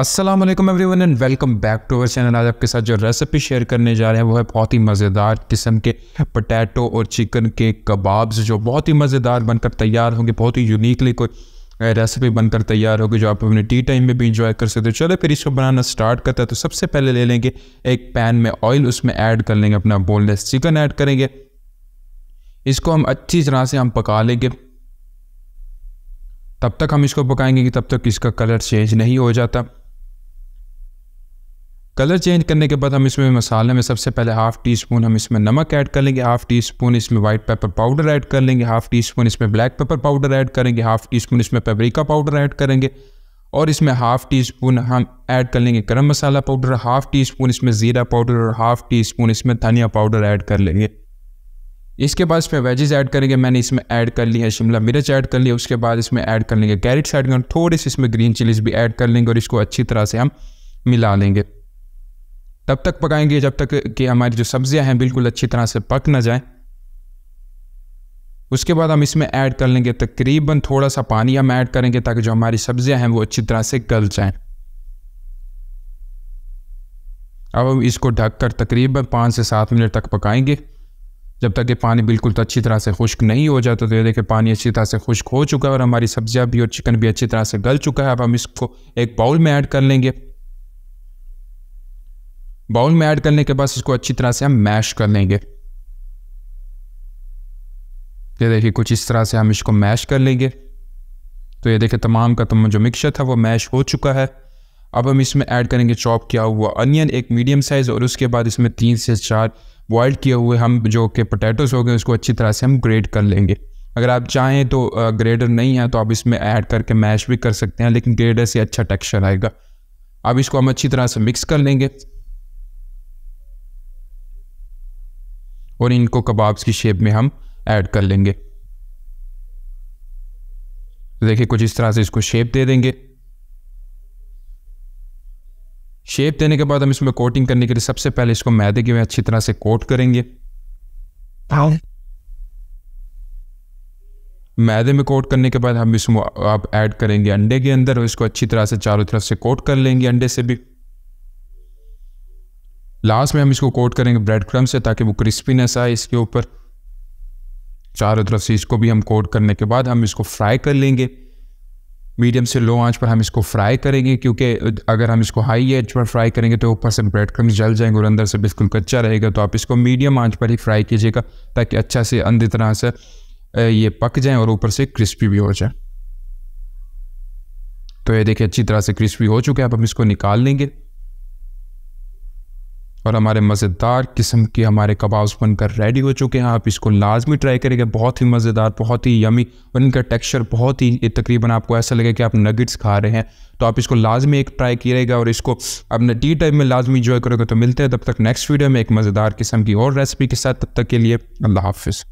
Aslam everyone and welcome back to our channel आज आपके साथ जो रेसिपी शेयर करने जा रहे हैं वो है बहुत ही मज़ेदार किस्म के पटैटो और चिकन के कबाब्स जो बहुत ही मज़ेदार बनकर तैयार होंगे बहुत ही यूनिकली कोई रेसिपी बनकर तैयार होगी जो आप अपने टी टाइम में भी इंजॉय कर सकते हो चलो फिर इसको बनाना स्टार्ट करता है तो सबसे पहले ले लेंगे एक पैन में ऑयल उसमें ऐड कर लेंगे अपना बोनलेस चिकन ऐड करेंगे इसको हम अच्छी तरह से हम पका लेंगे तब तक हम इसको पकाएंगे कि तब तक इसका कलर चेंज नहीं हो जाता कलर चेंज करने के बाद हम इसमें मसाले में सबसे पहले हाफ़ टी स्पून हम इसमें नमक ऐड कर लेंगे हाफ़ टी स्पून इसमें वाइट पेपर पाउडर ऐड कर लेंगे हाफ़ टी स्पून इसमें ब्लैक पेपर पाउडर ऐड करेंगे हाफ़ टी स्पून इसमें पेपरिका पाउडर ऐड करेंगे और इसमें हाफ़ टी स्पून हम ऐड कर लेंगे garam masala powder half teaspoon इसमें ज़ीरा पाउडर और हाफ़ टी स्पून इसमें धनिया पाउडर ऐड कर लेंगे इसके बाद इसमें वेजेस ऐड करेंगे मैंने इसमें ऐड कर लिया है शिमला मिर्च ऐड कर लिया उसके बाद इसमें ऐड कर लेंगे कैरेट्स ऐड कर थोड़े से इसमें ग्रीन चिलीज भी ऐड कर लेंगे और इसको अच्छी तरह से हम मिला लेंगे तब तक पकाएंगे जब तक कि हमारी जो सब्जियां हैं बिल्कुल अच्छी तरह से पक ना जाए उसके बाद हम इसमें ऐड कर लेंगे तकरीबन थोड़ा सा पानी हम ऐड करेंगे ताकि जो हमारी सब्जियां हैं वो अच्छी तरह से गल जाएं अब हम इसको ढककर तकरीबन पाँच से सात मिनट तक पकाएंगे जब तक ये पानी बिल्कुल तो अच्छी तरह से खुश्क नहीं हो जाता तो ये देखिए पानी अच्छी तरह से खुश्क हो चुका है और हमारी सब्जियां भी और चिकन भी अच्छी तरह से गल चुका है अब हम इसको एक बाउल में ऐड कर लेंगे बाउल में ऐड करने के बाद इसको अच्छी तरह से हम मैश कर लेंगे ये देखिए कुछ इस तरह से हम इसको मैश कर लेंगे तो ये देखिए तमाम का तमाम जो मिक्सचर था वो मैश हो चुका है अब हम इसमें ऐड करेंगे चॉप किया हुआ अनियन एक मीडियम साइज़ और उसके बाद इसमें तीन से चार बॉयल किए हुए हम जो के पोटैटोस हो गए उसको अच्छी तरह से हम ग्रेड कर लेंगे अगर आप चाहें तो ग्रेडर नहीं है तो आप इसमें ऐड करके मैश भी कर सकते हैं लेकिन ग्रेडर से अच्छा टेक्सचर आएगा अब इसको हम अच्छी तरह से मिक्स कर लेंगे और इनको कबाब्स की शेप में हम ऐड कर लेंगे तो देखिए कुछ इस तरह से इसको शेप दे देंगे शेप देने के बाद हम इसमें कोटिंग करने के लिए सबसे पहले इसको मैदे के में अच्छी तरह से कोट करेंगे हाँ। मैदे में कोट करने के बाद हम इसमें आप ऐड करेंगे अंडे के अंदर और इसको अच्छी तरह से चारों तरफ से कोट कर लेंगे अंडे से भी लास्ट में हम इसको कोट करेंगे ब्रेड क्रम से ताकि वो क्रिस्पीनेस आए इसके ऊपर चारों तरफ से इसको भी हम कोट करने के बाद हम इसको फ्राई कर लेंगे मीडियम से लो आंच पर हम इसको फ्राई करेंगे क्योंकि अगर हम इसको हाई एज पर फ्राई करेंगे तो ऊपर से ब्रेड क्रम्स जल जाएंगे और अंदर से बिल्कुल कच्चा रहेगा तो आप इसको मीडियम आंच पर ही फ्राई कीजिएगा ताकि अच्छा से अंधी तरह से ये पक जाए और ऊपर से क्रिस्पी भी हो जाए तो ये देखिए अच्छी तरह से क्रिस्पी हो चुके हैं अब हम इसको निकाल लेंगे और हमारे मज़ेदार किस्म के हमारे कबाब्स बनकर रेडी हो चुके हैं आप इसको लाजमी ट्राई करेंगे बहुत ही मज़ेदार बहुत ही यमी और इनका टेक्सचर बहुत ही तकरीबन आपको ऐसा लगे कि आप नगेट्स खा रहे हैं तो आप इसको लाजमी एक ट्राई कीजिएगा और इसको अपने टी टाइम में लाजमी इंजॉय करोगे तो मिलते हैं तब तक नेक्स्ट वीडियो में एक मज़ेदार किस्म की और रेसिपी के साथ तब तक के लिए अल्लाह हाफिज़